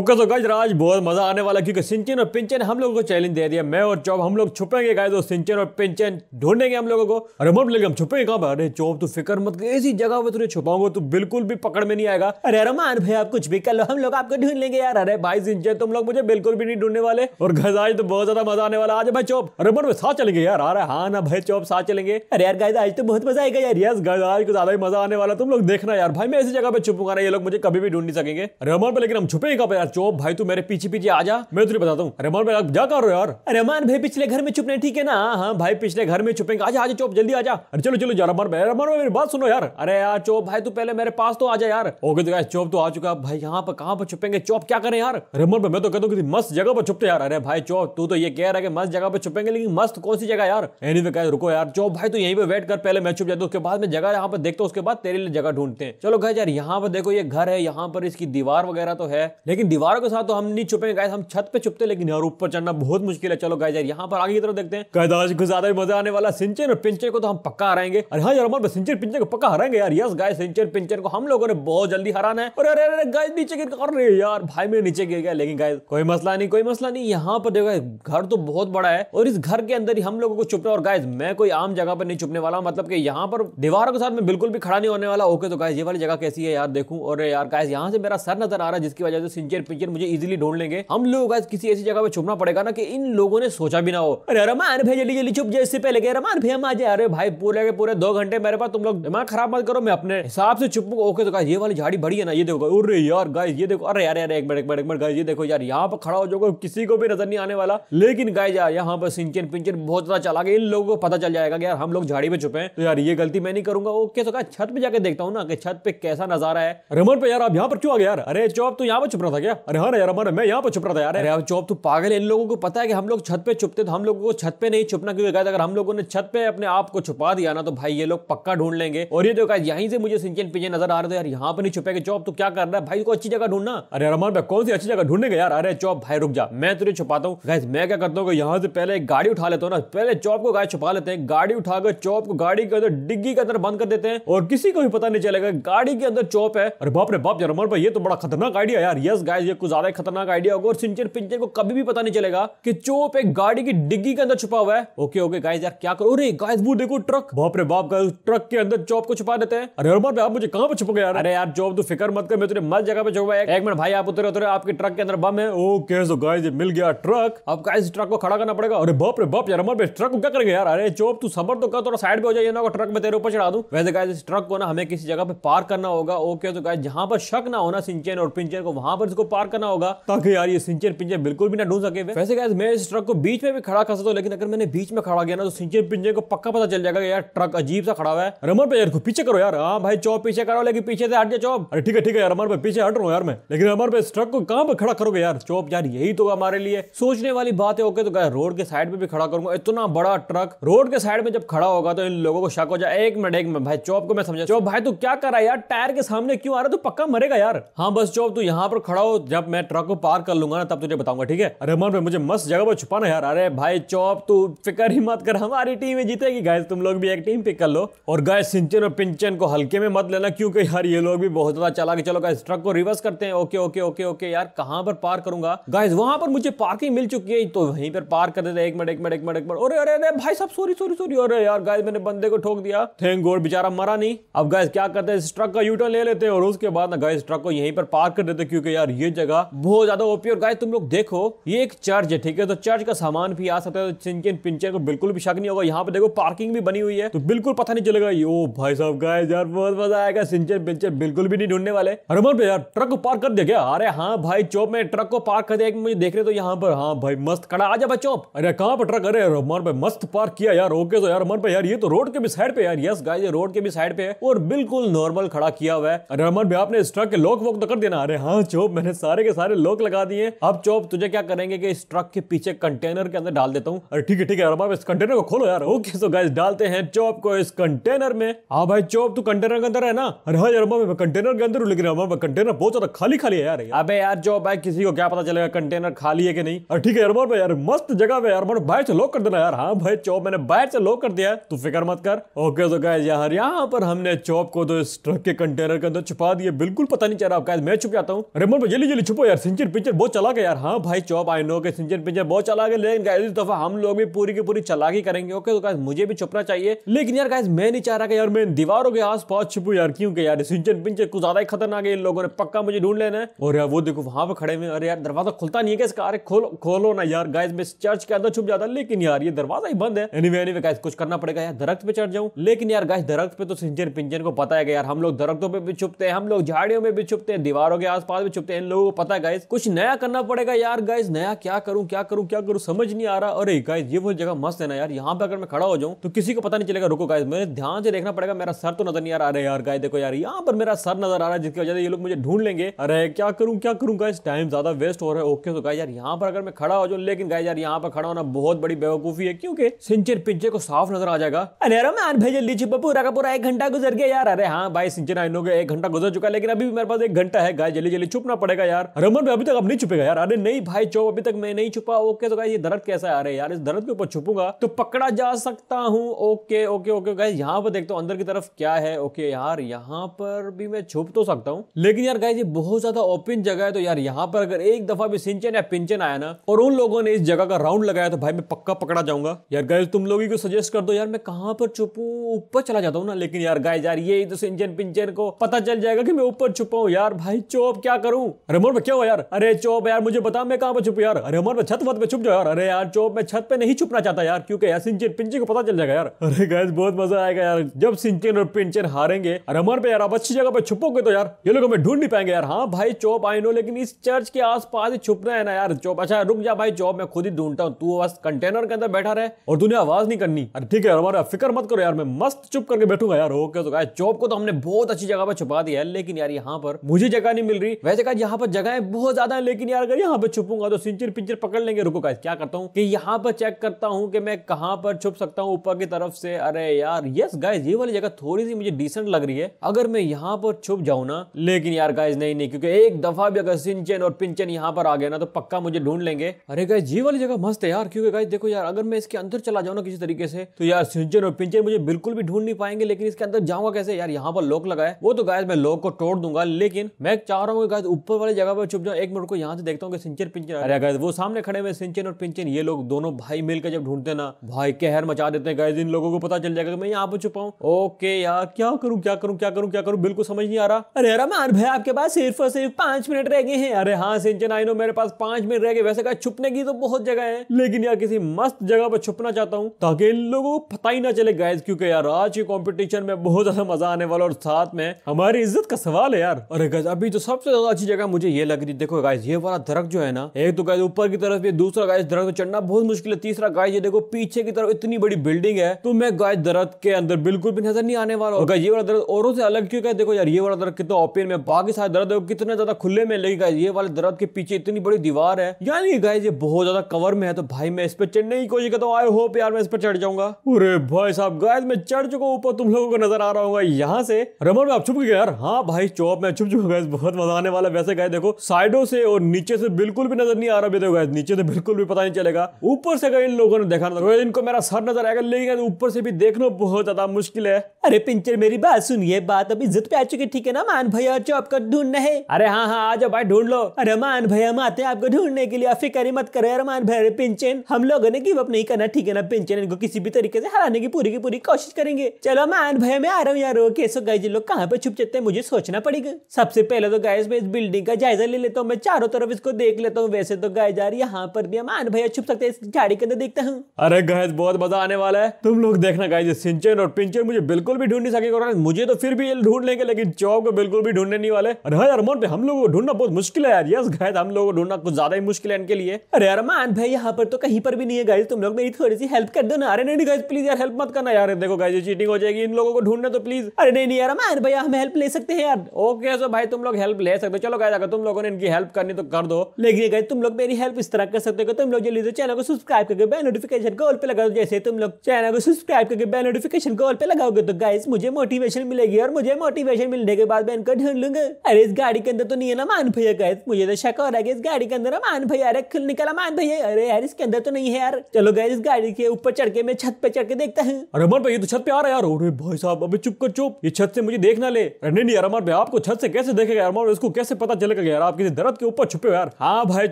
Okay तो guys आज बहुत मजा आने वाला क्योंकि सिंचन और पिंचन हम लोगों को चैलेंज दे दिया मैं और चौप हम लोग छुपेंगे गाय सिंचन और पिंचन ढूंढेंगे हम लोगों को अरे मम हम छुपेंगे कहाँ अरे चौप तू फिक्र मत कर ऐसी जगह पे तुझे छुपाऊंगा तू बिल्कुल भी पकड़ में नहीं आएगा अरे रमान भाई आप कुछ भी कर लो हम लोग आपको ढूंढ लेंगे यार अरे भाई सिंचन तुम लोग मुझे बिल्कुल भी नहीं ढूंढने वाले और घर आज तो बहुत ज्यादा मजा आने वाला आज भाई चौब अरे मन साथ चलेंगे यार अरे हाँ ना भाई चौप साथ चलेंगे अरे यार गाइज आज तो बहुत मजा आएगा यार यस गाइज आज को तो ज्यादा ही मजा आने वाला तुम लोग देखना यार भाई मैं ऐसी जगह पे छुपूंगा ना ये लोग मुझे कभी भी ढूंढ नहीं सकेंगे रमान पर लेकिन हम छुपेंगे कहाँ पर चोप भाई तू मेरे पीछे पीछे आ जा मैं तुझे बताता हूँ रमान भाई जा कर रहे हो यार रमान भाई पिछले घर में छुपने ठीक है ना हाँ भाई पिछले घर में छुपेंगे आजा आजा चोप जल्दी आजा अरे चलो चलो यार रहमान भाई रमान भाई मेरी बात सुनो यार अरे यार चोप भाई तू पहले मेरे पास तो आ जा यार ओके तो चोप तो आ चुका भाई यहाँ पर कहाँ पर छुपेंगे चोप क्या करें यार रमान भाई मैं तो कहता हूँ किसी मस्त जगह पर छुपते यार अरे भाई चोप तू तो ये कह रहा है कि मस्त जगह पर छुपेंगे लेकिन मस्त कौन सी जगह यार एनी वे रुको यार चोप भाई तू यहीं पर वेट कर पहले मैं छुप जाता हूँ उसके बाद में जगह यहाँ पर देखता हूँ उसके बाद तेरे लिए जगह ढूंढते हैं चलो गए यार यहाँ पर देखो ये घर है यहाँ पर इसकी दीवार वगैरह तो है लेकिन दीवारों के साथ तो हम नहीं छुपे गाय हम छत पे छुपते लेकिन यार ऊपर चढ़ना बहुत मुश्किल है चलो गाय यार यहाँ पर आगे की तरफ देखते हैं कैदाश को ज्यादा मजा आने वाला सिंचर और पिंचर को तो हम पक्का हराएंगे अरे हाँ यार हमारे पिंचर को पक्का हराएंगे यार यस गाय सिंचर पिंचर को हम लोगों ने बहुत जल्दी हराना है और अरे अरे गाय नीचे गिर कर रहे यार भाई मेरे नीचे गिर गया लेकिन गाय कोई मसला नहीं कोई मसला नहीं यहाँ पर देखो घर तो बहुत बड़ा है और इस घर के अंदर ही हम लोगों को छुपना और गाय मैं कोई आम जगह पर नहीं छुपने वाला मतलब कि यहाँ पर दीवारों के साथ मैं बिल्कुल भी खड़ा नहीं होने वाला ओके तो गाय ये वाली जगह कैसी है यार देखू और यार गाय यहाँ से मेरा सर नजर आ रहा है जिसकी वजह से सिंचन क्लियर पिक्चर मुझे इजिली ढूंढ लेंगे हम लोग आज किसी ऐसी जगह पे छुपना पड़ेगा ना कि इन लोगों ने सोचा भी ना हो अरे रमान भाई जल्दी जल्दी छुप जाए इससे पहले रमान भैया आ जाए अरे भाई पूरे के पूरे दो घंटे मेरे पास तुम लोग दिमाग खराब मत करो मैं अपने हिसाब से छुप ओके तो ये वाली झाड़ी बड़ी है ना ये देखो अरे यार गाय ये देखो अरे यार यार एक मिनट एक मिनट एक मिनट गाय ये देखो यार यहाँ पर खड़ा हो जाओ किसी को भी नजर नहीं आने वाला लेकिन गाय जा यहाँ पर सिंचन पिंचन बहुत ज्यादा चला गया इन लोगों को पता चल जाएगा कि यार हम लोग झाड़ी में छुपे तो यार ये गलती मैं नहीं करूंगा ओके तो छत पे जाकर देखता हूँ ना कि छत पे कैसा नजारा है रमन पे यार आप यहाँ पर क्यों आ गया यार अरे चौप तो यहाँ पर छुप रहा था क्या गया अरे हाँ ना यार अमर मैं यहाँ पर छुप रहा था यार अरे अब चौप तू पागल इन लोगों को पता है कि हम लोग छत पे छुपते तो हम लोगों को छत पे नहीं छुपना क्योंकि गाइस अगर हम लोगों ने छत पे अपने आप को छुपा दिया ना तो भाई ये लोग पक्का ढूंढ लेंगे और ये देखा तो यहीं से मुझे सिंचन पिंजन नजर आ रहे थे यार यहाँ पर नहीं छुपेगा चौप तू क्या कर रहा है भाई को अच्छी जगह ढूंढना अरे अमर मैं कौन सी अच्छी जगह ढूंढने यार अरे चौप भाई रुक जा मैं तुझे छुपाता हूँ गैस मैं क्या करता हूँ यहाँ से पहले एक गाड़ी उठा लेता हूँ ना पहले चौप को गाय छुपा लेते हैं गाड़ी उठाकर चौप को गाड़ी के अंदर डिग्गी के अंदर बंद कर देते हैं और किसी को भी पता नहीं चलेगा गाड़ी के अंदर चौप है अरे बाप रे बाप यार अमर भाई ये तो बड़ा खतरनाक आइडिया यार यस गाय गाइस ये कुछ ज्यादा खतरनाक आइडिया होगा और सिंचर पिंचर को कभी भी पता नहीं चलेगा कि चोप एक गाड़ी की डिग्गी के अंदर छुपा हुआ है ओके ओके गाइस यार क्या करो अरे गाइस वो देखो ट्रक बाप रे बाप गाइस ट्रक के अंदर चोप को छुपा देते हैं अरे हरमान आप मुझे कहां पर छुप गए यार अरे यार चोप तू फिक्र मत कर मैं तुझे मस्त जगह पे छुपा है एक मिनट भाई आप उतरे उतरे आपके ट्रक के अंदर बम है ओके सो गाइस ये मिल गया ट्रक अब गाइस ट्रक को खड़ा करना पड़ेगा अरे बाप रे बाप यार हरमान ट्रक को क्या करेंगे यार अरे चोप तू सबर तो कर थोड़ा साइड पे हो जाए ना ट्रक में तेरे ऊपर चढ़ा दूं वैसे गाइस ट्रक को ना हमें किसी जगह पे पार्क करना होगा ओके तो गाइस जहां पर शक ना होना सिंचन और पिंचन को वहां पर इसको पार करना होगा ताकि यार ये सिंचर पिंजर बिल्कुल भी ना ढूंढ सके वैसे गैस मैं इस ट्रक को बीच में भी खड़ा कर सकता हूँ लेकिन अगर मैंने बीच में खड़ा गया ना तो सिंचर पिंजर को पक्का पता चल जाएगा यार ट्रक अजीब सा खड़ा हुआ है रमन पे यार पीछे करो यार हाँ भाई चौप पीछे करो लेकिन पीछे से हट जाए चौप अरे ठीक है ठीक है यार रमन पे पीछे हट रहा हूँ यार मैं लेकिन रमन पे इस ट्रक को कहाँ पर खड़ा करोगे यार चौप यार यही तो हमारे लिए सोचने वाली बात है ओके तो क्या रोड के साइड में भी खड़ा करूंगा इतना बड़ा ट्रक रोड के साइड में जब खड़ा होगा तो इन लोगों को शक हो जाए एक मिनट एक मिनट भाई चौप को मैं समझा चौप भाई तू क्या कर रहा है यार टायर के सामने क्यों आ रहा है तू पक्का मरेगा यार हाँ बस चौप तू यहाँ पर खड़ा हो जब मैं ट्रक को पार कर लूंगा ना तब तुझे बताऊंगा ठीक है अरे मन मुझे मस्त जगह पर छुपाना यार अरे भाई चौप तू फिकर ही मत कर हमारी टीम ही जीतेगी गाय तुम लोग भी एक टीम पिक कर लो और गाय सिंचन और पिंचन को हल्के में मत लेना क्योंकि यार ये लोग भी बहुत ज्यादा चला के चलो गाय ट्रक को रिवर्स करते हैं ओके ओके ओके ओके यार कहां पर पार करूंगा गाय वहां पर मुझे पार्किंग मिल चुकी है तो वहीं पर पार कर देते एक मिनट एक मिनट एक मिनट एक मिनट अरे अरे अरे भाई सब सॉरी सॉरी सॉरी अरे यार गाय मैंने बंदे को ठोक दिया थैंक गॉड बेचारा मरा नहीं अब गाय क्या करते हैं इस ट्रक का यूटर्न ले लेते हैं और उसके बाद ना गाय ट्रक को यहीं पर पार कर देते क्योंकि यार ये ये जगह बहुत ज्यादा ओपी और गाय तुम लोग देखो ये एक चर्च है ठीक है तो चर्च का सामान भी आ सकता है तो पिंचर को बिल्कुल भी शक नहीं होगा यहाँ पे देखो पार्किंग भी बनी हुई है तो बिल्कुल पता नहीं चलेगा यो भाई साहब गाय यार बहुत मजा आएगा सिंचन पिंचर बिल्कुल भी नहीं ढूंढने वाले रमन पे यार ट्रक को पार्क कर दिया क्या अरे हाँ भाई चौप में ट्रक को पार्क कर दिया मुझे देख रहे तो यहाँ पर हाँ भाई मस्त खड़ा आजा भाई चौप अरे कहाँ पर ट्रक अरे रमन पे मस्त पार्क किया यार ओके तो यार रमन पे यार ये तो रोड के भी साइड पे यार यस गाय रोड के भी साइड पे है और बिल्कुल नॉर्मल खड़ा किया हुआ है अरे रमन भाई आपने इस ट्रक के लॉक वॉक तो कर देना अरे हाँ चौप मैंने सारे के सारे लोग लगा दिए अब चौप तुझे क्या करेंगे कि इस ट्रक के पीछे कंटेनर के अंदर डाल देता हूँ अरे ठीक है ठीक है अरबाब इस कंटेनर को खोलो यार ओके सो गाइस डालते हैं चौप को इस कंटेनर में हाँ भाई चौप तू कंटेनर के अंदर है ना अरे हाँ अरबाब मैं कंटेनर के अंदर लेकिन अरबाब कंटेनर बहुत ज्यादा खाली खाली है यार अब यार चौप भाई किसी को क्या पता चलेगा कंटेनर खाली है कि नहीं अरे ठीक है अरबाब भाई यार मस्त जगह पे अरबाब बाहर से लॉक कर देना यार हाँ भाई चौप मैंने बाहर से लॉक कर दिया तू फिक्र मत कर ओके सो गाइस यार यहाँ पर हमने चौप को तो इस ट्रक के कंटेनर के अंदर छुपा दिया बिल्कुल पता नहीं चल रहा मैं छुप जाता हूँ अरे मोर भाई इजीली छुपो यार सिंचर पिंचर बहुत चला गया यार हाँ भाई चौप आई नो के सिंचर पिंचर बहुत चला गया लेकिन इस दफा हम लोग भी पूरी की पूरी चला ही करेंगे ओके तो मुझे भी छुपना चाहिए लेकिन यार गाइस मैं नहीं चाह रहा कि यार मैं दीवारों के आस पास छुपू यार क्योंकि यार सिंचर पिंचर कुछ ज्यादा ही खतरनाक है इन लोगों ने पक्का मुझे ढूंढ लेना है और यार वो देखो वहां पर खड़े हुए अरे यार दरवाजा खुलता नहीं है इसका अरे खोलो खोलो ना यार गाइस मैं चर्च के अंदर छुप जाता लेकिन यार ये दरवाजा ही बंद है एनी वे गाइज कुछ करना पड़ेगा यार दरख्त पे चढ़ जाऊं लेकिन यार गाइस दरख्त पे तो सिंचर पिंचर को पता है यार हम लोग दरख्तों पर भी छुपते हैं हम लोग झाड़ियों में भी छुपते हैं दीवारों के आसपास भी छुपते हैं लोगों को पता है गाइज कुछ नया करना पड़ेगा यार गाइज नया क्या करूं क्या करूं क्या करूं समझ नहीं आ रहा अरे गाइज ये वो जगह मस्त है ना यार यहाँ पे अगर मैं खड़ा हो जाऊँ तो किसी को पता नहीं चलेगा रुको गाइज मैंने ध्यान से देखना पड़ेगा मेरा सर तो नजर नहीं आ रहा अरे यार गाय देखो यार यहाँ पर मेरा सर नजर आ रहा है जिसकी वजह से ये लोग मुझे ढूंढ लेंगे अरे क्या करूँ क्या करूँ गाइज टाइम ज्यादा वेस्ट हो रहा है ओके तो गाय यार यहाँ पर अगर मैं खड़ा हो जाऊँ लेकिन गाय यार यहाँ पर खड़ा होना बहुत बड़ी बेवकूफी है क्योंकि सिंचर पिंचे को साफ नजर आ जाएगा अरे यार मैं जल्दी लीजिए पूरा का पूरा एक घंटा गुजर गया यार अरे हाँ भाई सिंचर आइन हो गया एक घंटा गुजर चुका लेकिन अभी भी मेरे पास एक घंटा है गाय जल्दी जल्दी छुपना पड़ेगा छुपेगा यार रमन भाई अभी तक अब नहीं छुपेगा यार अरे नहीं भाई चौप अभी तक मैं नहीं छुपा ओके तो गाइस ये दर्द कैसा आ रहा है यार इस दर्द के ऊपर छुपूंगा तो पकड़ा जा सकता हूँ ओके ओके ओके गाइस यहाँ पर देखता हूँ अंदर की तरफ क्या है ओके यार यहाँ पर भी मैं छुप तो सकता हूँ लेकिन यार गाइस ये बहुत ज्यादा ओपन जगह है तो यार यहाँ पर अगर एक दफा भी सिंचन या पिंचन आया ना और उन लोगों ने इस जगह का राउंड लगाया तो भाई मैं पक्का पकड़ा जाऊंगा यार गाइस तुम लोग ही को सजेस्ट कर दो यार मैं कहाँ पर छुपू ऊपर चला जाता हूँ ना लेकिन यार गाइस यार ये तो सिंचन पिंचन को पता चल जाएगा कि मैं ऊपर छुपाऊ यार भाई चोप क्या करूं अरे मोर में क्या हुआ यार अरे चोप यार मुझे बता मैं कहाँ पे छुप यार अरे मोर में छत वत पे छुप जाओ यार अरे यार चोप मैं छत पे नहीं छुपना चाहता यार क्योंकि यार सिंचन पिंचन को पता चल जाएगा यार अरे गैस बहुत मजा आएगा यार जब सिंचन और पिंचन हारेंगे अरे मोर पे यार आप अच्छी जगह पे छुपोगे तो यार ये लोग हमें ढूंढ नहीं पाएंगे यार हाँ भाई चोप आई नो लेकिन इस चर्च के आस पास ही छुपना है ना यार चोप अच्छा रुक जा भाई चोप मैं खुद ही ढूंढता हूँ तू बस कंटेनर के अंदर बैठा रहे और तूने आवाज नहीं करनी अरे ठीक है हमारा फिक्र मत करो यार मैं मस्त चुप करके बैठूंगा यार ओके तो चोप को तो हमने बहुत अच्छी जगह पर छुपा दिया है लेकिन यार यहाँ पर मुझे जगह नहीं मिल रही वैसे कहा यहाँ पर जगहें बहुत ज्यादा है लेकिन यार अगर यहाँ पे छुपूंगा तो सिंचर पिंचर पकड़ लेंगे रुको का क्या करता हूँ कि यहाँ पर चेक करता हूँ कि मैं कहाँ पर छुप सकता हूँ ऊपर की तरफ से अरे यार यस गाइज ये वाली जगह थोड़ी सी मुझे डिसेंट लग रही है अगर मैं यहाँ पर छुप जाऊँ ना लेकिन यार गाइज नहीं नहीं क्योंकि एक दफा भी अगर सिंचन और पिंचन यहाँ पर आ गया ना तो पक्का मुझे ढूंढ लेंगे अरे गाइज ये वाली जगह मस्त है यार क्योंकि गाइज देखो यार अगर मैं इसके अंदर चला जाऊँ ना किसी तरीके से तो यार सिंचन और पिंचन मुझे बिल्कुल भी ढूंढ नहीं पाएंगे लेकिन इसके अंदर जाऊंगा कैसे यार यहाँ पर लॉक लगाए वो तो गाय मैं लॉक को तोड़ दूंगा लेकिन मैं चाह रहा हूँ ऊपर वाले वाली जगह पर छुप जाओ एक मिनट को यहाँ से देखता हूँ कि सिंचन पिंचन अरे गैस वो सामने खड़े हुए सिंचन और पिंचन ये लोग दोनों भाई मिलकर जब ढूंढते ना भाई कहर मचा देते हैं गैस इन लोगों को पता चल जाएगा मैं यहाँ पर छुपाऊँ ओके यार क्या करूँ क्या करूँ क्या करूँ क्या करूँ बिल्कुल समझ नहीं आ रहा अरे यार भाई आपके पास सिर्फ और सिर्फ पांच मिनट रह गए हैं अरे हाँ सिंचन आई नो मेरे पास पांच मिनट रह गए वैसे क्या छुपने की तो बहुत जगह है लेकिन यार किसी मस्त जगह पर छुपना चाहता हूँ ताकि इन लोगों को पता ही ना चले गैस क्योंकि यार आज के कॉम्पिटिशन में बहुत ज्यादा मजा आने वाला और साथ में हमारी इज्जत का सवाल है यार अरे गैस अभी तो सबसे ज्यादा अच्छी जगह मुझे ये लग रही देखो गाइस ये वाला दरख्त जो है ना एक तो गाइस ऊपर की तरफ ये दूसरा गाइस दरख्त तो चढ़ना बहुत मुश्किल है तीसरा गाइस ये देखो पीछे की तरफ इतनी बड़ी बिल्डिंग है तो मैं गाय दरख्त के अंदर बिल्कुल भी नजर नहीं आने वाला होगा ये वाला दरख्त और से अलग क्यों देखो यार ये वाला दरख्त कितना ओपन में बाकी सारे दर्द देखो कितने ज्यादा खुले में लगी गाय ये वाले दरख्त के पीछे इतनी बड़ी दीवार है यानी गाइस ये बहुत ज्यादा कवर में है तो भाई मैं इस पर चढ़ने की कोशिश करता हूँ आई होप यार मैं इस पर चढ़ जाऊंगा अरे भाई साहब गाइस मैं चढ़ चुका ऊपर तुम लोगों को नजर आ रहा होगा यहाँ से रमन में आप छुप गए यार हाँ भाई चौप में छुप चुका बहुत मजा आने वाला वैसे गाय गाइस देखो साइडों से और नीचे से बिल्कुल भी नजर नहीं आ रहा देखो नीचे से तो बिल्कुल भी पता नहीं चलेगा ऊपर से अगर इन लोगों ने देखा ना तो इनको मेरा सर नजर आएगा लेकिन ऊपर से भी देखना बहुत ज्यादा मुश्किल है अरे पिंचर मेरी बात सुनिए बात अभी जिद पे आ चुकी ठीक है ना मान भैया जो आपका ढूंढना है अरे हाँ हाँ आ जाओ भाई ढूंढ लो अरे मान भैया हम आते हैं आपको ढूंढने के लिए आप फिक्र मत करो अरे मान भैया पिंचन हम लोगों ने गिव अप नहीं करना ठीक है ना पिंचन इनको किसी भी तरीके से हराने की पूरी की पूरी कोशिश करेंगे चलो मान भैया मैं आ रहा हूँ यार कैसे लोग कहाँ पे छुप जाते हैं मुझे सोचना पड़ेगा सबसे पहले तो गाय इस बिल्डिंग का जायजा ले लेता हूँ मैं चारों तरफ इसको देख लेता हूँ वैसे तो गाय जा रही है यहाँ पर भी हम आन भैया छुप सकते हैं इस झाड़ी के अंदर देखता हूँ अरे गैस बहुत मजा आने वाला है तुम लोग देखना गाय सिंचन और पिंचन मुझे बिल्कुल भी ढूंढ नहीं सके मुझे तो फिर भी ये ढूंढ लेंगे लेकिन चौक को बिल्कुल भी ढूंढने नहीं वाले अरे यार मोन पे हम लोग को ढूंढना बहुत मुश्किल है यार यस गाय हम लोग को ढूंढना कुछ ज्यादा ही मुश्किल है इनके लिए अरे यार मान भाई यहाँ पर तो कहीं पर भी नहीं है गाय तुम लोग मेरी थोड़ी सी हेल्प कर दो ना अरे नहीं गाय प्लीज यार हेल्प मत करना यार देखो गाय चीटिंग हो जाएगी इन लोगों को ढूंढना तो प्लीज अरे नहीं यार मान भाई हम हेल्प ले सकते हैं यार ओके सो भाई तुम लोग हेल्प ले सकते चलो गाय अगर तुम लोगों ने इनकी हेल्प करनी तो कर दो लेकिन अगर तुम लोग मेरी हेल्प इस तरह कर सकते हो तुम लोग जल्दी से चैनल को सब्सक्राइब करके बेल नोटिफिकेशन कॉल पे लगा दो जैसे तुम लोग चैनल को सब्सक्राइब करके बेल नोटिफिकेशन कॉल पे लगाओगे तो गाइस मुझे मोटिवेशन मिलेगी और मुझे मोटिवेशन मिलने के बाद मैं इनको ढूंढ लूंगा अरे इस गाड़ी के अंदर तो नहीं है ना मान भैया गाइस मुझे तो शक हो रहा है इस गाड़ी के अंदर मान भैया अरे खुल निकला मान भैया अरे यार इसके अंदर तो नहीं है यार चलो गाइस इस गाड़ी के ऊपर चढ़ के मैं छत पे चढ़ के देखता हूँ अरे अमर भैया तो छत पे आ रहा है यार अरे भाई साहब अभी चुप कर चुप ये छत से मुझे देखना ले अरे नहीं यार अमर भाई आपको छत से कैसे देखेगा अमर इसको कैसे पता चले निकल गया यार आप किसी दरद के ऊपर छुपे हो यार हाँ भाई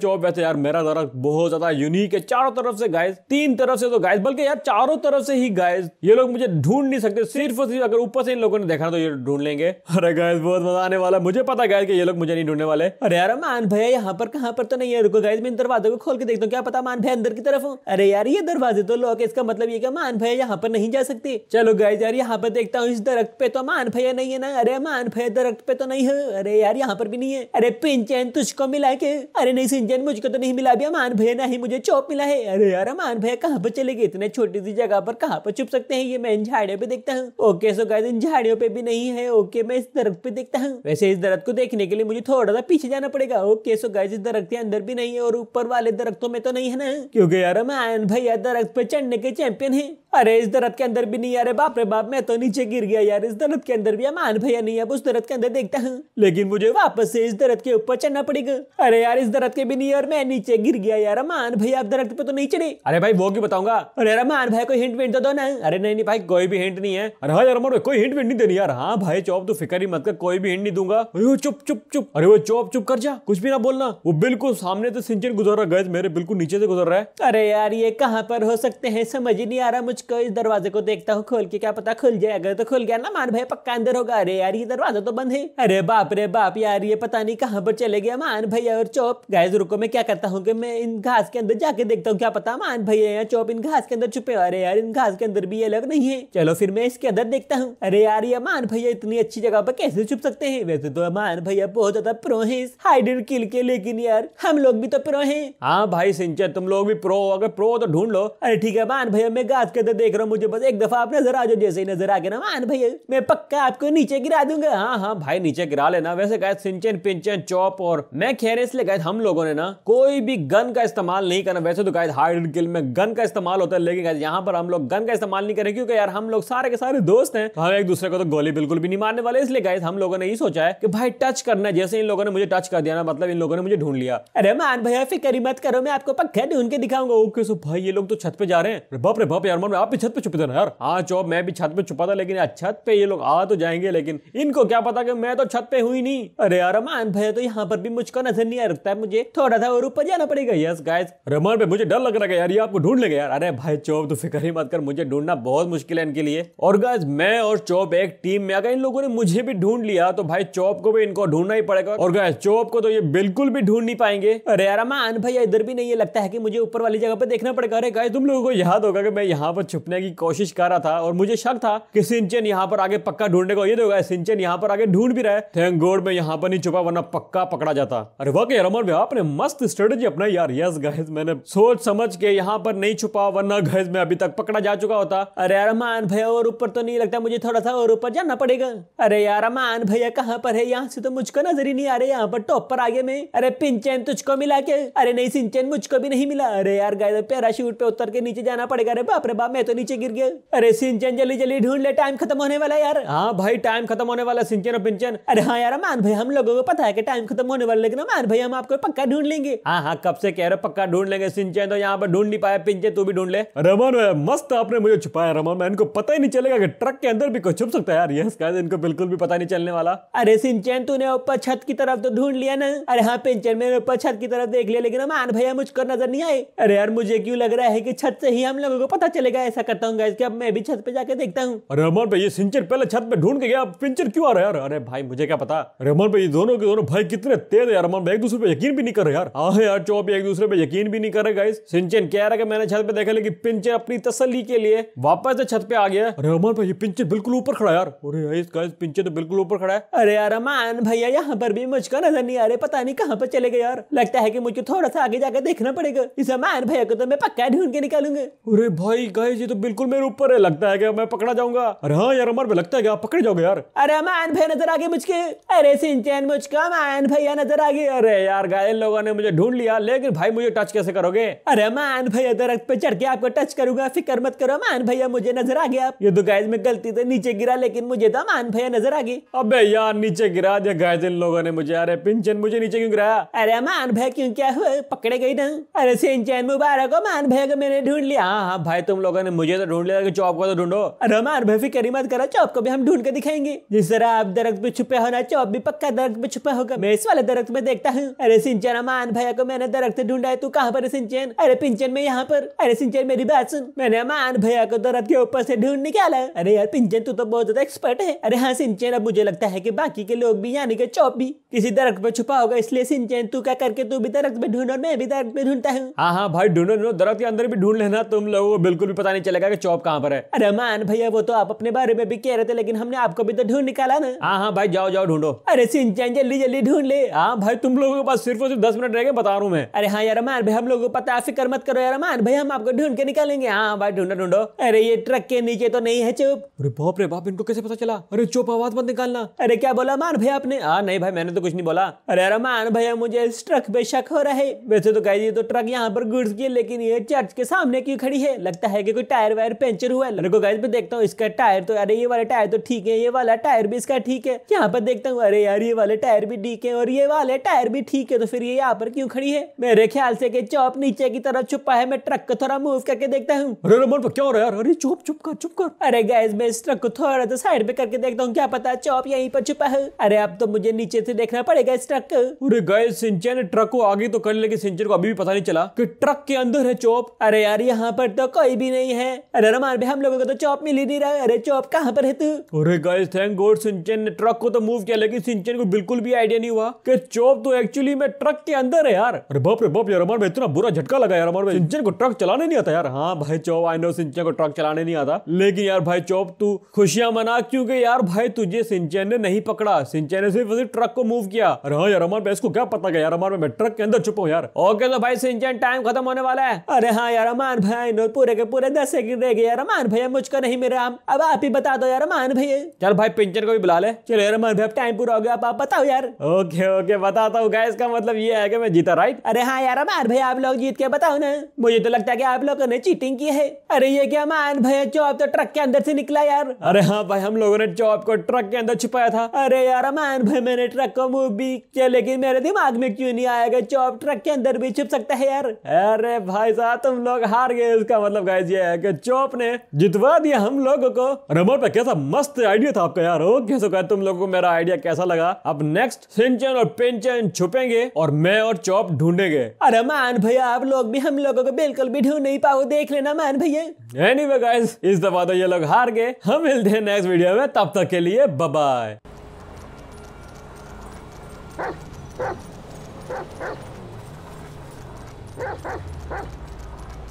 चौब वैसे यार मेरा दरद बहुत ज्यादा यूनिक है चारों तरफ से गाइस तीन तरफ से तो गाइस बल्कि यार चारों तरफ से ही गाइस ये लोग मुझे ढूंढ नहीं सकते सिर्फ सिर्फ अगर ऊपर से इन लोगों ने देखा तो ये ढूंढ लेंगे अरे गाइस बहुत मजा आने वाला मुझे पता गाइस कि ये लोग मुझे नहीं ढूंढने वाले अरे यार मान भैया यहाँ पर कहाँ पर तो नहीं है रुको गाइस मैं दरवाजे को खोल के देखता हूँ क्या पता मान भैया अंदर की तरफ हूँ अरे यार ये दरवाजे तो लोग इसका मतलब ये मान भैया यहाँ पर नहीं जा सकती चलो गाइस यार यहाँ पर देखता हूँ इस दरख्त पे तो मान भैया नहीं है ना अरे मान भैया दरख्त पे तो नहीं है अरे यार यहाँ पर भी नहीं है अरे अरे पिंचन तुझको मिला के अरे नहीं सिंचन मुझको तो नहीं मिला अभी अमान भैया ना ही मुझे चौप मिला है अरे यार अमान भैया कहाँ पर चले गए इतने छोटी सी जगह पर कहाँ पर छुप सकते हैं ये मैं इन झाड़ियों पे देखता हूँ ओके सो गाइस इन झाड़ियों पे भी नहीं है ओके मैं इस दरख्त पे देखता हूँ वैसे इस दरख्त को देखने के लिए मुझे थोड़ा सा पीछे जाना पड़ेगा ओके सो गाइस इस दरख्त के अंदर भी नहीं है और ऊपर वाले दरख्तों में तो नहीं है ना क्योंकि यार अमान भैया दरख्त पे चढ़ने के चैंपियन है अरे इस दरद के अंदर भी नहीं अरे बाप रे बाप मैं तो नीचे गिर गया यार इस दरद के अंदर भी मान भैया नहीं अब उस दरद के अंदर देखता हूँ लेकिन मुझे वापस से इस दरद के ऊपर चढ़ना पड़ेगा अरे यार इस दरद के भी नहीं और मैं नीचे गिर गया यार मान भैया आप दरद पे तो नहीं चढ़े अरे भाई वो क्यों बताऊंगा अरे यार मान भाई कोई हिंट विंट तो दो ना अरे नहीं भाई कोई भी हिंट नहीं है अरे हाँ यार मोर कोई हिंट विंट नहीं देनी यार हाँ भाई चौप तो फिक्र ही मत कर कोई भी हिंट नहीं दूंगा अरे वो चुप चुप चुप अरे वो चौप चुप कर जा कुछ भी ना बोलना वो बिल्कुल सामने से सिंचन गुजर रहा गए मेरे बिल्कुल नीचे से गुजर रहा है अरे यार ये कहाँ पर हो सकते हैं समझ ही नहीं आ रहा मुझे मुझको इस दरवाजे को देखता हूँ खोल के क्या पता खुल जाए अगर तो खुल गया ना मान भाई पक्का अंदर होगा अरे यार ये दरवाजा तो बंद है अरे बाप रे बाप यार ये पता नहीं कहाँ पर चले गया मान भैया और चौप गाय रुको मैं क्या करता हूँ कि मैं इन घास के अंदर जाके देखता हूँ क्या पता मान भैया या चौप इन घास के अंदर छुपे अरे यार इन घास के अंदर भी ये नहीं है चलो फिर मैं इसके अंदर देखता हूँ अरे यार ये मान भैया इतनी अच्छी जगह पर कैसे छुप सकते हैं वैसे तो मान भैया बहुत ज्यादा प्रो है हाइड एंड किल के लेकिन यार हम लोग भी तो प्रो है हाँ भाई सिंचर तुम लोग भी प्रो अगर प्रो तो ढूंढ लो अरे ठीक है मान भैया मैं घास के तो देख रहा हूँ मुझे बस एक दफ़ा आप नज़र आ जाओ जैसे ही नज़र आके ना मान भैया मैं पक्का आपको नीचे गिरा दूंगा हाँ हाँ भाई नीचे गिरा लेना वैसे गाय सिंचन पिंचन चौप और मैं कह रहे इसलिए गाय हम लोगों ने ना कोई भी गन का इस्तेमाल नहीं करना वैसे तो गाय हार्ड किल में गन का इस्तेमाल होता है लेकिन यहाँ पर हम लोग गन का इस्तेमाल नहीं करें क्योंकि यार हम लोग सारे के सारे दोस्त हैं हम एक दूसरे को तो गोली बिल्कुल भी नहीं मारने वाले इसलिए गाय हम लोगों ने ये सोचा है कि भाई टच करना जैसे इन लोगों ने मुझे टच कर दिया ना मतलब इन लोगों ने मुझे ढूंढ लिया अरे मान भैया फिक्र मत करो मैं आपको पक्का ढूंढ के दिखाऊंगा ओके सो भाई ये लोग तो छत पे जा रहे हैं बाप रे बाप यार आप भी छत पे छुपे थे ना यार हाँ चौब मैं भी छत पे छुपा था लेकिन यार छत पे ये लोग आ तो जाएंगे लेकिन इनको क्या पता कि मैं तो छत पे हुई नहीं अरे यार रमान भैया तो यहाँ पर भी मुझको नजर नहीं आ रखता है मुझे थोड़ा सा और ऊपर जाना पड़ेगा यस गाइस रमान भाई मुझे डर लग रहा है यार ये आपको ढूंढ लेंगे यार अरे भाई चौब तो फिक्र ही मत कर मुझे ढूंढना बहुत मुश्किल है इनके लिए और गाइस मैं और चौब एक टीम में अगर इन लोगों ने मुझे भी ढूंढ लिया तो भाई चौब को भी इनको ढूंढना ही पड़ेगा और गाइस चौब को तो ये बिल्कुल भी ढूंढ नहीं पाएंगे अरे यार रमान भैया इधर भी नहीं है लगता है कि मुझे ऊपर वाली जगह पे देखना पड़ेगा अरे गाइस तुम लोगों को याद होगा कि मैं यहाँ पर छुपने की कोशिश कर रहा था और मुझे शक था कि सिंचन यहाँ पर आगे पक्का ढूंढने को ये तो होगा सिंचन यहाँ पर आगे ढूंढ भी रहा है गोड में यहाँ पर नहीं छुपा वरना पक्का पकड़ा जाता अरे वाकई रमन भाई आपने मस्त स्ट्रेटेजी अपना यार यस गाइस मैंने सोच समझ के यहाँ पर नहीं छुपा वरना गाइस मैं अभी तक पकड़ा जा चुका होता अरे रमान भैया और ऊपर तो नहीं लगता मुझे थोड़ा सा और ऊपर जाना पड़ेगा अरे यार रमान भैया कहाँ पर है यहाँ से तो मुझको नजर ही नहीं आ रही यहाँ पर टॉप पर आगे में अरे पिंचन तुझको मिला के अरे नहीं सिंचन मुझको भी नहीं मिला अरे यार गाय पैराशूट पे उतर के नीचे जाना पड़ेगा अरे बाप रे बाप मैं तो नीचे गिर गया अरे सिंचन जल्दी जल्दी ढूंढ ले टाइम खत्म होने वाला यार हाँ भाई टाइम खत्म होने वाला सिंचन और पिंचन अरे हाँ यार मान भाई हम लोगों को पता है कि टाइम खत्म होने वाला लेकिन मान भाई हम आपको पक्का ढूंढ लेंगे हाँ हाँ कब से कह रहे पक्का ढूंढ लेंगे सिंचन तो यहाँ पर ढूंढ नहीं पाया पिंचन तू भी ढूंढ ले रमन मस्त आपने मुझे छुपाया रमन मैं इनको पता ही नहीं चलेगा कि ट्रक के अंदर भी कुछ छुप सकता है यार इनको बिल्कुल भी पता नहीं चलने वाला अरे सिंचन तूने ऊपर छत की तरफ तो ढूंढ लिया ना अरे हाँ पिंचन मैंने ऊपर छत की तरफ देख लिया लेकिन मान भैया मुझको नजर नहीं आए अरे यार मुझे क्यों लग रहा है कि छत से ही हम लोगों को पता चलेगा ऐसा करता हूँ कि अब मैं भी छत पे जाके देखता हूँ अरे रहमान भाई ये सिंचर पहले छत पे ढूंढ के गया पिंचर क्यों आ रहा है यार अरे भाई मुझे क्या पता रहमान भाई दोनों के दोनों भाई कितने तेज है यार रहमान भाई एक दूसरे पे यकीन भी नहीं कर रहे यार हाँ यार चौप एक दूसरे पे यकीन भी नहीं कर रहे गाइस सिंचन कह रहा है कि मैंने छत पे देखा लेकिन पिंचर अपनी तसली के लिए वापस से छत पे आ गया अरे रहमान भाई ये पिंचर बिल्कुल ऊपर खड़ा यार अरे गाइस पिंचर तो बिल्कुल ऊपर खड़ा है अरे यार रहमान भैया यहाँ पर भी मुझको नजर नहीं आ रहे पता नहीं कहाँ पर चले गए यार लगता है की मुझे थोड़ा सा आगे जाकर देखना पड़ेगा इस रहमान भैया को तो मैं पक्का ढूंढ के निकालूंगा अरे भाई गाइस ये तो बिल्कुल मेरे ऊपर है लगता है कि मैं पकड़ा जाऊंगा अरे हाँ यार अमर भाई लगता है कि आप पकड़े जाओगे यार अरे मान भाई नजर आगे मुझके अरे सिंचन मुझका मान भैया नजर आगे अरे यार गाय लोगों ने मुझे ढूंढ लिया लेकिन भाई मुझे टच कैसे करोगे अरे मान भैया दरख्त पे चढ़ के आपको टच करूंगा फिक्र मत करो मान भैया मुझे नजर आ गया ये तो गाय में गलती से नीचे गिरा लेकिन मुझे तो मान भैया नजर आ गई अबे यार नीचे गिरा दिया गाय इन लोगों ने मुझे अरे पिंचन मुझे नीचे क्यों गिराया अरे मान भैया क्यों क्या हुआ पकड़े गई ना अरे सिंचन मुबारक हो मान भैया को मैंने ढूंढ लिया हाँ हाँ भाई तुम लोगों ने ने मुझे तो ढूंढ लिया चौप को तो ढूंढो रमा भी करी मत करो चौप को भी हम ढूंढ के दिखाएंगे जिस तरह आप दरख्त पे छुपे होना चौप भी पक्का दरख्त पे छुपा होगा मैं इस वाले दरख्त में देखता हूँ अरे सिंचन अमान भैया को मैंने दरख्त ढूंढा है तू कहाँ पर है सिंचन अरे पिंचन में यहाँ पर अरे सिंचन मेरी बात सुन मैंने अमान भैया को दरख्त के ऊपर से ढूंढ निकाला अरे यार पिंचन तू तो बहुत ज्यादा एक्सपर्ट है अरे हाँ सिंचन अब मुझे लगता है की बाकी के लोग भी यानी के चौप भी किसी दरख्त पे छुपा होगा इसलिए सिंचन तू क्या करके तू भी दरख्त पे ढूंढ और मैं भी दरख्त पे ढूंढता हूँ हाँ हाँ भाई ढूंढो ढूंढो दरख्त के अंदर भी ढूंढ लेना तुम लोगों को बिल्कुल भी पता पता नहीं चलेगा कि चौप कहाँ पर है अरे मान भैया वो तो आप अपने बारे में भी कह रहे थे लेकिन हमने आपको भी तो ढूंढ निकाला ना हाँ हाँ भाई जाओ जाओ ढूंढो अरे सिंचन जल्दी जल्दी ढूंढ ले हाँ भाई तुम लोगों के पास सिर्फ और सिर्फ दस मिनट रह गए बता रू मैं अरे हाँ यार मान भाई हम लोगों को पता है फिक्र मत करो यार मान भाई हम आपको ढूंढ के निकालेंगे हाँ, हाँ भाई ढूंढो ढूंढो अरे ये ट्रक के नीचे तो नहीं है चुप अरे बाप रे बाप इनको कैसे पता चला अरे चुप आवाज मत निकालना अरे क्या बोला मान भाई आपने हाँ नहीं भाई मैंने तो कुछ नहीं बोला अरे यार मान भैया मुझे इस ट्रक पे शक हो रहा है वैसे तो कह दिए तो ट्रक यहाँ पर गुड्स की लेकिन ये चर्च के सामने क्यों खड़ी है लगता है की कोई टायर वायर पंचर हुआ है लड़को गाइस मैं देखता हूँ इसका टायर तो अरे ये वाला टायर तो ठीक है ये वाला टायर भी इसका ठीक है यहाँ पर देखता हूँ अरे यार ये वाले टायर भी ठीक है और ये वाले टायर भी ठीक है तो फिर ये यहाँ पर क्यों खड़ी है मेरे ख्याल से के चौप नीचे की तरफ छुपा है मैं ट्रक को थोड़ा मूव करके देखता हूँ अरे रमन पर क्या हो रहा है अरे चुप चुप कर चुप कर अरे गैस मैं इस ट्रक को थोड़ा तो साइड पे करके देखता हूँ क्या पता चौप यहीं पर छुपा है अरे अब तो मुझे नीचे से देखना पड़ेगा इस ट्रक को अरे गैस सिंचन ट्रक को आगे तो कर लेकिन सिंचन को अभी भी पता नहीं चला की ट्रक के अंदर है चौप अरे यार यहाँ पर तो कोई भी नहीं नहीं है अरे रमार भाई हम लोगों को तो चॉप मिल ही नहीं रहा अरे चॉप कहाँ पर है तू अरे गाइस थैंक गॉड सिंचन ने ट्रक को तो मूव किया लेकिन सिंचन को बिल्कुल भी आइडिया नहीं हुआ कि चॉप तो एक्चुअली में ट्रक के अंदर है यार अरे बाप रे बाप यार रमार भाई इतना बुरा झटका लगा यार रमार भाई सिंचन को ट्रक चलाने नहीं आता यार हाँ भाई चौप आई नो सिंचन को ट्रक चलाने नहीं आता लेकिन यार भाई चौप तू खुशियां मना क्योंकि यार भाई तुझे सिंचन ने नहीं पकड़ा सिंचन ने सिर्फ ट्रक को मूव किया अरे हाँ यार रमार भाई इसको क्या पता गया यार रमार भाई मैं ट्रक के अंदर छुपा हूँ यार ओके तो भाई सिंचन टाइम खत्म होने वाला है अरे हाँ यार रमान भाई पूरे के पूरे खुदा से गिर यार रमान भैया मुझका नहीं मेरा आम अब आप ही बता दो यार रमान भैया चल भाई पिंचर को भी बुला ले चलो यार रमान भैया टाइम पूरा हो गया आप बताओ यार ओके ओके बताता हूँ गैस का मतलब ये है कि मैं जीता राइट अरे हाँ यार मान भैया आप लोग जीत के बताओ ना मुझे तो लगता है की आप लोगों ने चीटिंग की है अरे ये क्या मान भैया चौप तो ट्रक के अंदर से निकला यार अरे हाँ भाई हम लोगों ने चौप को ट्रक के अंदर छुपाया था अरे यार अमान भाई मैंने ट्रक को मूव भी किया लेकिन मेरे दिमाग में क्यों नहीं आएगा चौप ट्रक के अंदर भी छुप सकता है यार अरे भाई साहब तुम लोग हार गए इसका मतलब गाइस ये है कि चोप ने जितवा दिया हम लोगों को रबर पे कैसा मस्त आइडिया था आपका यार कैसे सो तुम लोगों को मेरा आइडिया कैसा लगा अब नेक्स्ट सिंचन और पेंचन छुपेंगे और मैं और चौप ढूंढेंगे अरे मान भैया आप लोग भी हम लोगों को बिल्कुल भी ढूंढ नहीं पाओ देख लेना मान भैया एनी गाइस इस दफा तो ये लोग हार गए हम मिलते हैं नेक्स्ट वीडियो में तब तक के लिए बाय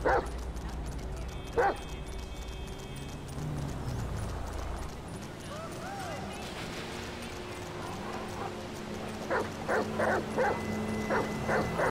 Ruff, Huh?